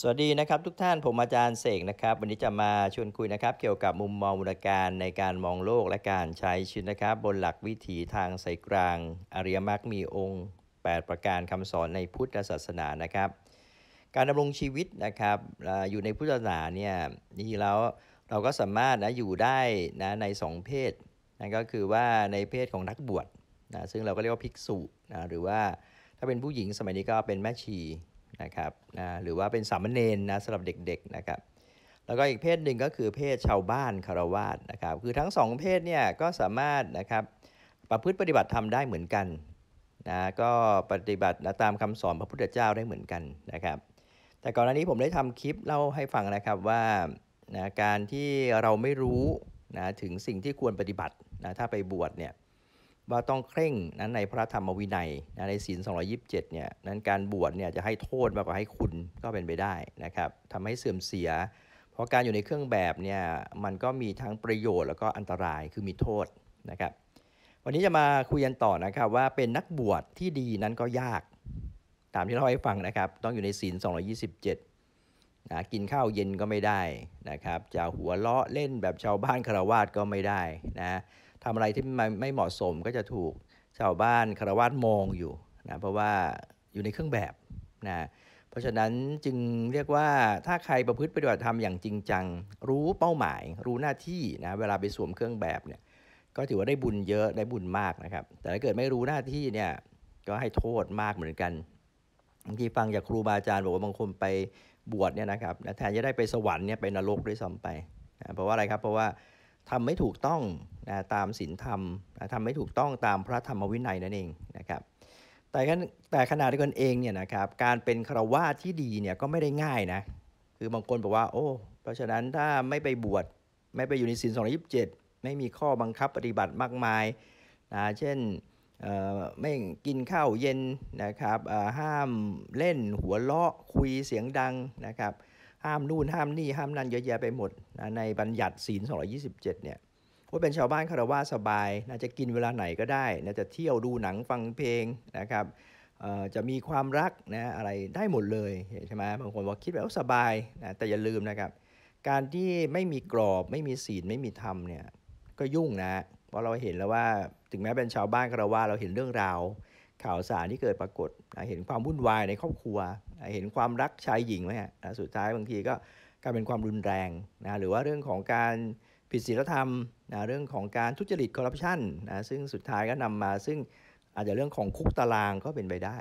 สวัสดีนะครับทุกท่าน ผมอาจารย์เสกนะครับ วันนี้จะมาชวนคุยนะครับ เกี่ยวกับมุมมองมูลการในการมองโลกและการใช้ชีวิตนะครับ บนหลักวิถีทางสายกลาง อริยมรรคมีองค์ 8 ประการคำสอนในพุทธศาสนานะครับ การดำรงชีวิตนะครับอยู่ในพุทธศาสนาเนี่ยนี่แล้วเราก็สามารถนะอยู่ได้นะใน 2 เพศนั่นก็คือว่าในเพศของนักบวชนะซึ่งเราก็เรียกว่าภิกษุนะหรือว่าถ้าเป็นผู้หญิงสมัยนี้ก็เป็นแม่ชีนะครับนะหรือว่าเป็นสามเณรนะสำหรับเด็กๆนะครับ แล้วก็อีกเพศหนึ่งก็คือเพศชาวบ้านคารวาสนะครับ คือทั้งสองเพศเนี่ยก็สามารถนะครับประพฤติปฏิบัติธรรมได้เหมือนกันนะก็ปฏิบัติตามคำสอนพระพุทธเจ้าได้เหมือนกันนะครับ แต่ก่อนหน้านี้ผมได้ทำคลิปเล่าให้ฟังนะครับว่านะการที่เราไม่รู้นะถึงสิ่งที่ควรปฏิบัตินะถ้าไปบวชเนี่ยว่าต้องเคร่งนั้นในพระธรรมวินัยนะในศีล 227เนี่ยนั้นการบวชเนี่ยจะให้โทษมากกว่าให้คุณก็เป็นไปได้นะครับทำให้เสื่อมเสีย เพราะการอยู่ในเครื่องแบบเนี่ยมันก็มีทั้งประโยชน์แล้วก็อันตรายคือมีโทษนะครับ วันนี้จะมาคุยกันต่อนะครับ ว่าเป็นนักบวชที่ดีนั้นก็ยาก ตามที่เราให้ฟังนะครับ ต้องอยู่ในศีล 227นะกินข้าวเย็นก็ไม่ได้นะครับ จะหัวเลาะเล่นแบบชาวบ้านคารวาสก็ไม่ได้นะทำอะไรที่ไม่เหมาะสมก็จะถูกชาวบ้านคารวะมองอยู่นะเพราะว่าอยู่ในเครื่องแบบนะเพราะฉะนั้นจึงเรียกว่าถ้าใครประพฤติปฏิบัติธรรมอย่างจริงจังรู้เป้าหมาย รู้หน้าที่นะเวลาไปสวมเครื่องแบบเนี่ยก็ถือว่าได้บุญเยอะได้บุญมากนะครับ แต่ถ้าเกิดไม่รู้หน้าที่เนี่ยก็ให้โทษมากเหมือนกันบางทีฟังจากครูบาอาจารย์บอกว่าบางคนไปบวชเนี่ยนะครับแทนจะได้ไปสวรรค์เนี่ยไปนรกด้วยซ้ำไปนะเพราะว่าอะไรครับเพราะว่าทำไม่ถูกต้องนะตามศีลธรรมนะทำไม่ถูกต้องตามพระธรรมวินัยนั่นเองนะครับแต่แต่ขณะเดียวกันเองเนี่ยนะครับการเป็นคราวาที่ดีเนี่ยก็ไม่ได้ง่ายนะคือบางคนบอกว่าโอ้เพราะฉะนั้นถ้าไม่ไปบวชไม่ไปอยู่ในศีลสองยิบเจ็ดไม่มีข้อบังคับปฏิบัติมากมายนะเช่นไม่กินข้าวเย็นนะครับห้ามเล่นหัวเลาะคุยเสียงดังนะครับห้ามนู่นห้ามนี่ห้ามนั่นเยอะแยะไปหมดนะในบัญญัติศีล 227เนี่ยว่าเป็นชาวบ้านคารวะสบายนะจะกินเวลาไหนก็ได้นะจะเที่ยวดูหนังฟังเพลงนะครับจะมีความรักนะอะไรได้หมดเลย ใช่ไหมบางคนบอกคิดแบบสบายนะแต่อย่าลืมนะครับ การที่ไม่มีกรอบ ไม่มีศีลไม่มีธรรมเนี่ยก็ยุ่งนะเพราะเราเห็นแล้วว่าถึงแม้เป็นชาวบ้านคารวะเราเห็นเรื่องราว ข่าวสารที่เกิดปรากฏนะเห็นความวุ่นวายในครอบครัวนะเห็นความรักชายหญิงไหมฮนะสุดท้ายบางทีก็กลายเป็นความรุนแรงนะหรือว่าเรื่องของการผิดศีลธรรมนะเรื่องของการทุจริตคอร์รัปชันนะซึ่งสุดท้ายก็นำมา ซึ่งอาจจะเรื่องของคุกตารางก็เป็นไปได้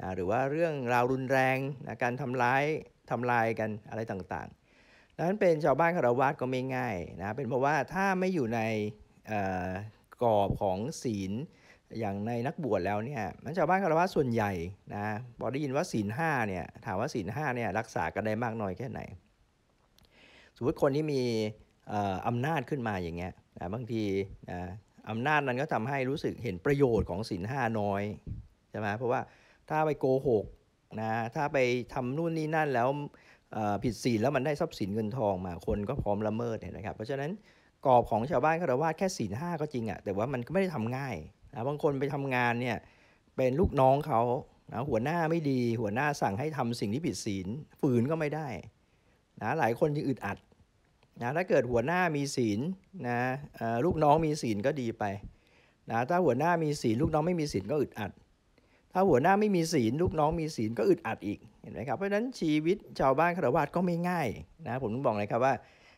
นะหรือว่าเรื่องราวรุนแรงนะการทำร้ายทำลายกันอะไรต่างๆ ดังนั้นเป็นชาวบ้านคารวะก็ไม่ง่ายนะเป็นเพราะว่าถ้าไม่อยู่ในกรอบของศีลอย่างในนักบวชแล้วเนี่ยมันชาวบ้านคารวะส่วนใหญ่นะพอได้ยินว่าศีลห้าเนี่ยถามว่าศีลห้าเนี่ยรักษากันได้มากน้อยแค่ไหนสมมติคนที่มีอำนาจขึ้นมาอย่างเงี้ยบางทีอํอำนาจนั้นก็ทำให้รู้สึกเห็นประโยชน์ของสินห้าน้อย ใช่ไหมเพราะว่าถ้าไปโกหกนะถ้าไปทำนู่นนี่นั่นแล้วผิดศีลแล้วมันได้ทรัพย์สินเงินทองมาคนก็พร้อมละเมิดเนี่ยนะครับเพราะฉะนั้นกรอบของชาวบ้านคารวะแค่ศีลห้าก็จริงอะ่ะแต่ว่ามันก็ไม่ได้ทำง่ายนะบางคนไปทำงานเนี่ยเป็นลูกน้องเขานะหัวหน้าไม่ดีหัวหน้าสั่งให้ทำสิ่งที่ผิดศีลฝืนก็ไม่ได้นะหลายคนยังอึดอัดนะถ้าเกิดหัวหน้ามีศีลนะลูกน้องมีศีลก็ดีไปนะถ้าหัวหน้ามีศีลลูกน้องไม่มีศีลก็อึดอัด ถ้าหัวหน้าไม่มีศีลลูกน้องมีศีลก็อึดอัดอีก เห็นไหมครับ เพราะฉะนั้นชีวิตชาวบ้านฆราวาสก็ไม่ง่ายนะ ผมต้องบอกเลยครับว่า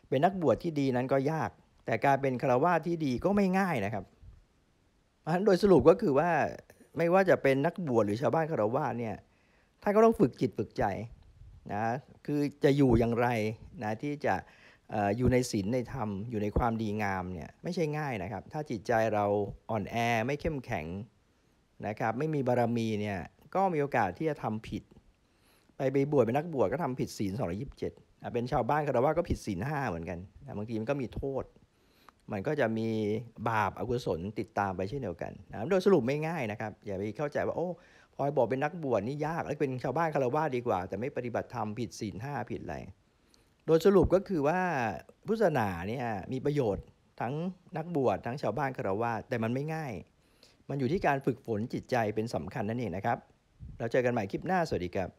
เป็นนักบวชที่ดีนั้นก็ยาก แต่การเป็นฆราวาสที่ดีก็ไม่ง่ายนะครับ เพราะฉะนั้นโดยสรุปก็คือว่าไม่ว่าจะเป็นนักบวชหรือชาวบ้านฆราวาสเนี่ย ท่านก็ต้องฝึกจิตฝึกใจนะ คือจะอยู่อย่างไรนะที่จะอยู่ในศีลในธรรม อยู่ในความดีงามเนี่ยไม่ใช่ง่ายนะครับ ถ้าจิตใจเราอ่อนแอไม่เข้มแข็งนะครับไม่มีบารรมีเนี่ยก็มีโอกาสที่จะทำผิด ไปไปบวชเป็นนักบวชก็ทำผิดศีลสองยิบเจ็ดเป็นชาวบ้านคารวะก็ผิดศีลห้าเหมือนกัน บางทีมันก็มีโทษ มันก็จะมีบาปอกุศลติดตามไปเช่นเดียวกันนะโดยสรุปไม่ง่ายนะครับ อย่าไปเข้าใจว่าโอ้พอยบอกเป็นนักบวชนี่ยากแล้วเป็นชาวบ้านคารวะดีกว่า แต่ไม่ปฏิบัติธรรมผิดศีลห้าผิดอะไรโดยสรุปก็คือว่าพุทธศาสนาเนี่ยมีประโยชน์ ทั้งนักบวชทั้งชาวบ้านคารวะแต่มันไม่ง่าย มันอยู่ที่การฝึกฝนจิตใจเป็นสำคัญนั่นเองนะครับ เราเจอกันใหม่คลิปหน้า สวัสดีครับ